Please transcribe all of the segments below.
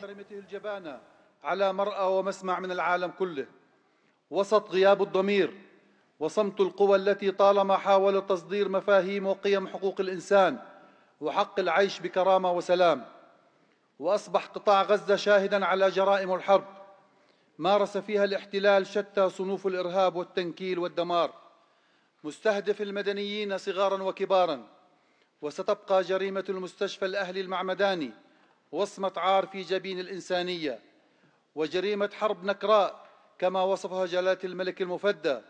محرمته الجبانة على مرأى ومسمع من العالم كله وسط غياب الضمير وصمت القوى التي طالما حاولت تصدير مفاهيم وقيم حقوق الإنسان وحق العيش بكرامة وسلام وأصبح قطاع غزة شاهدا على جرائم الحرب مارس فيها الاحتلال شتى صنوف الإرهاب والتنكيل والدمار مستهدف المدنيين صغارا وكبارا وستبقى جريمة المستشفى الأهلي المعمداني وصمة عار في جبين الإنسانية وجريمة حرب نكراء كما وصفها جلالة الملك المفدى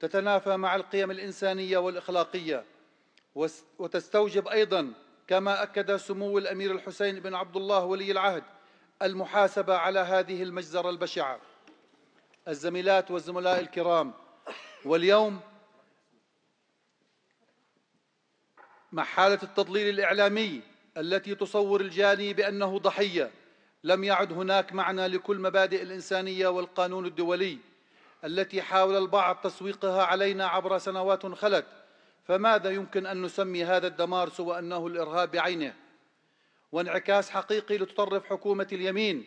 تتنافى مع القيم الإنسانية والإخلاقية وتستوجب أيضا كما أكد سمو الأمير الحسين بن عبد الله ولي العهد المحاسبة على هذه المجزرة البشعة الزميلات والزملاء الكرام واليوم مع حالة التضليل الإعلامي التي تصور الجاني بأنه ضحية لم يعد هناك معنى لكل مبادئ الإنسانية والقانون الدولي التي حاول البعض تسويقها علينا عبر سنوات خلت فماذا يمكن أن نسمي هذا الدمار سوى أنه الإرهاب بعينه وانعكاس حقيقي لتطرف حكومة اليمين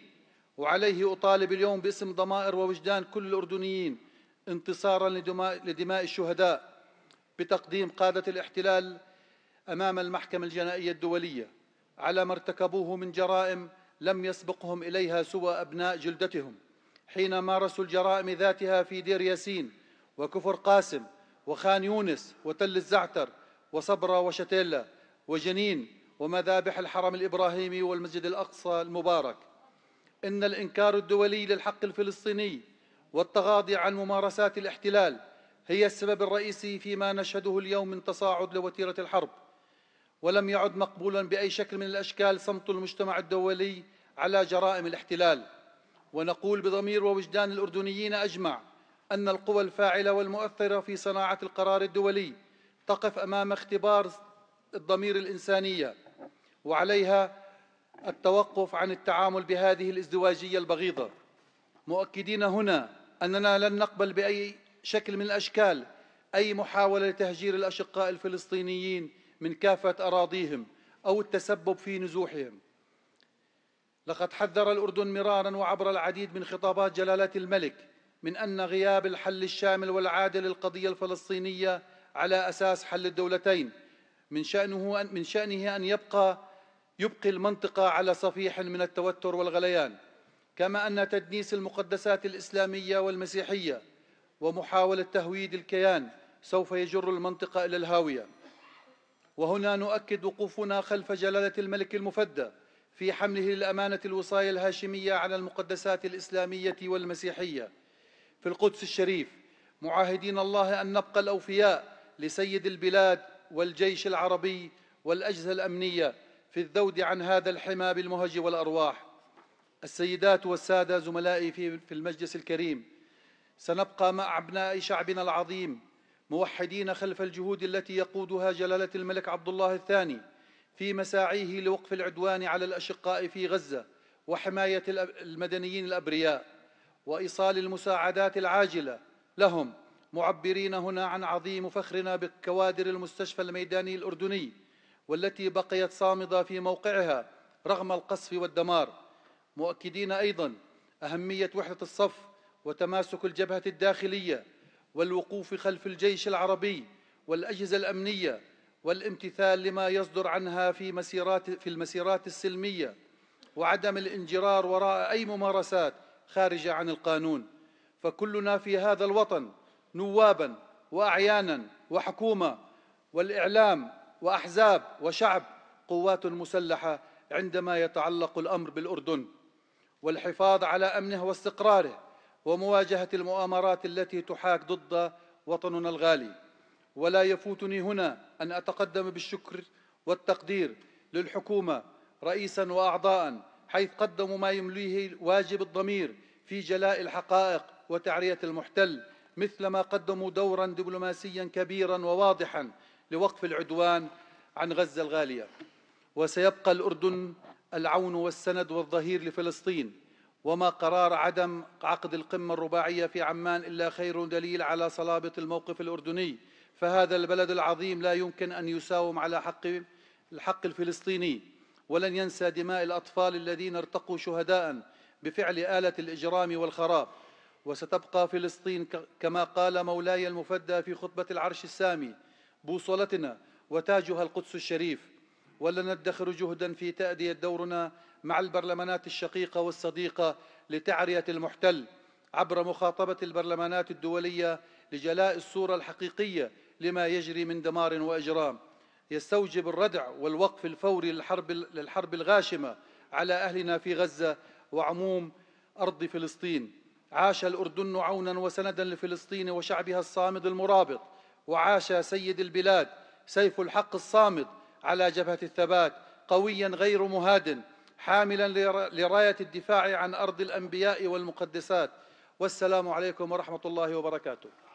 وعليه أطالب اليوم باسم ضمائر ووجدان كل الأردنيين انتصارا لدماء, لدماء الشهداء بتقديم قادة الاحتلال أمام المحكمة الجنائية الدولية على ما ارتكبوه من جرائم لم يسبقهم إليها سوى أبناء جلدتهم حين مارسوا الجرائم ذاتها في دير ياسين وكفر قاسم وخان يونس وتل الزعتر وصبرا وشتيلة وجنين ومذابح الحرم الإبراهيمي والمسجد الأقصى المبارك إن الإنكار الدولي للحق الفلسطيني والتغاضي عن ممارسات الاحتلال هي السبب الرئيسي فيما نشهده اليوم من تصاعد لوتيرة الحرب ولم يعد مقبولا بأي شكل من الأشكال صمت المجتمع الدولي على جرائم الاحتلال ونقول بضمير ووجدان الأردنيين أجمع أن القوى الفاعلة والمؤثرة في صناعة القرار الدولي تقف أمام اختبار الضمير الإنسانية وعليها التوقف عن التعامل بهذه الازدواجية البغيضة مؤكدين هنا أننا لن نقبل بأي شكل من الأشكال أي محاولة لتهجير الأشقاء الفلسطينيين من كافة أراضيهم أو التسبب في نزوحهم لقد حذر الأردن مرارا وعبر العديد من خطابات جلالة الملك من أن غياب الحل الشامل والعادل للقضية الفلسطينية على أساس حل الدولتين من شأنه أن من شأنه أن يبقى يبقي المنطقة على صفيح من التوتر والغليان كما أن تدنيس المقدسات الإسلامية والمسيحية ومحاولة تهويد الكيان سوف يجر المنطقة إلى الهاوية وهنا نؤكد وقوفنا خلف جلالة الملك المفدى في حمله للأمانة الوصاية الهاشمية على المقدسات الإسلامية والمسيحية في القدس الشريف معاهدين الله أن نبقى الأوفياء لسيد البلاد والجيش العربي والأجهزة الأمنية في الذود عن هذا الحمى بالمهج والأرواح السيدات والسادة زملائي في المجلس الكريم سنبقى مع أبناء شعبنا العظيم موحدين خلف الجهود التي يقودها جلاله الملك عبد الله الثاني في مساعيه لوقف العدوان على الاشقاء في غزه وحمايه المدنيين الابرياء وايصال المساعدات العاجله لهم معبرين هنا عن عظيم فخرنا بكوادر المستشفى الميداني الاردني والتي بقيت صامده في موقعها رغم القصف والدمار مؤكدين ايضا اهميه وحده الصف وتماسك الجبهه الداخليه والوقوف خلف الجيش العربي والأجهزة الأمنية والامتثال لما يصدر عنها في مسيرات في المسيرات السلمية وعدم الانجرار وراء أي ممارسات خارجة عن القانون فكلنا في هذا الوطن نوابا وأعيانا وحكومة والإعلام وأحزاب وشعب قوات مسلحة عندما يتعلق الأمر بالأردن والحفاظ على أمنه واستقراره ومواجهة المؤامرات التي تحاك ضد وطننا الغالي ولا يفوتني هنا أن أتقدم بالشكر والتقدير للحكومة رئيسا وأعضاء حيث قدموا ما يمليه واجب الضمير في جلاء الحقائق وتعرية المحتل مثلما قدموا دورا دبلوماسيا كبيرا وواضحا لوقف العدوان عن غزة الغالية وسيبقى الأردن العون والسند والظهير لفلسطين وما قرار عدم عقد القمة الرباعية في عمان إلا خير دليل على صلابة الموقف الأردني فهذا البلد العظيم لا يمكن أن يساوم على حق الحق الفلسطيني ولن ينسى دماء الأطفال الذين ارتقوا شهداء بفعل آلة الإجرام والخراب وستبقى فلسطين كما قال مولاي المفدى في خطبة العرش السامي بوصلتنا وتاجها القدس الشريف ولا ندخر جهدا في تأدية دورنا مع البرلمانات الشقيقة والصديقة لتعرية المحتل عبر مخاطبة البرلمانات الدولية لجلاء الصورة الحقيقية لما يجري من دمار وإجرام يستوجب الردع والوقف الفوري للحرب, للحرب الغاشمة على أهلنا في غزة وعموم أرض فلسطين عاش الأردن عونا وسندا لفلسطين وشعبها الصامد المرابط وعاش سيد البلاد سيف الحق الصامد على جبهة الثبات قويا غير مهاد حاملا لراية الدفاع عن أرض الأنبياء والمقدسات والسلام عليكم ورحمة الله وبركاته